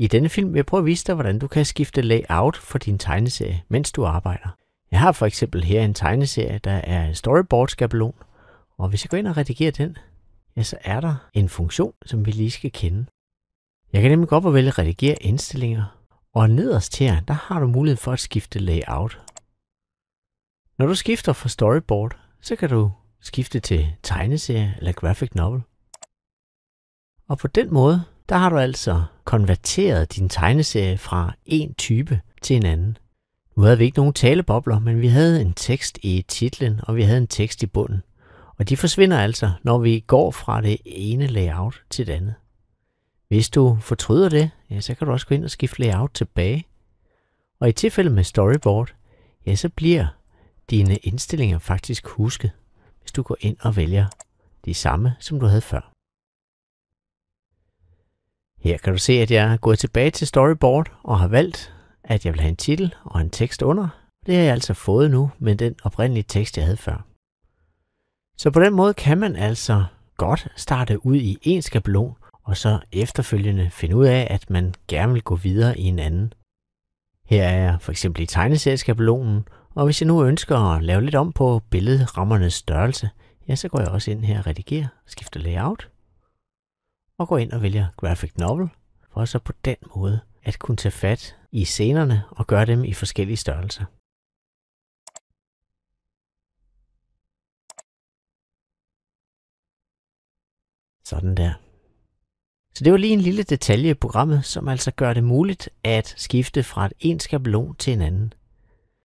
I denne film vil jeg prøve at vise dig, hvordan du kan skifte layout for din tegneserie, mens du arbejder. Jeg har for eksempel her en tegneserie, der er en storyboard-skabelon, og hvis jeg går ind og redigerer den, ja, så er der en funktion, som vi lige skal kende. Jeg kan nemlig gå op og vælge redigere indstillinger, og nederst her, der har du mulighed for at skifte layout. Når du skifter fra storyboard, så kan du skifte til tegneserie eller graphic novel. Og på den måde der har du altså konverteret din tegneserie fra en type til en anden. Nu havde vi ikke nogen talebobler, men vi havde en tekst i titlen, og vi havde en tekst i bunden. Og de forsvinder altså, når vi går fra det ene layout til det andet. Hvis du fortryder det, ja, så kan du også gå ind og skifte layout tilbage. Og i tilfælde med storyboard, ja, så bliver dine indstillinger faktisk husket, hvis du går ind og vælger de samme, som du havde før. Her kan du se, at jeg er gået tilbage til storyboard og har valgt, at jeg vil have en titel og en tekst under. Det har jeg altså fået nu med den oprindelige tekst, jeg havde før. Så på den måde kan man altså godt starte ud i en skabelon, og så efterfølgende finde ud af, at man gerne vil gå videre i en anden. Her er jeg for eksempel i tegneserieskabelonen, og hvis jeg nu ønsker at lave lidt om på billedrammernes størrelse, ja, så går jeg også ind her og redigerer, skifter layout, og går ind og vælger graphic novel, for så på den måde at kunne tage fat i scenerne og gøre dem i forskellige størrelser. Sådan der. Så det var lige en lille detalje i programmet, som altså gør det muligt at skifte fra et en skabelon til en anden.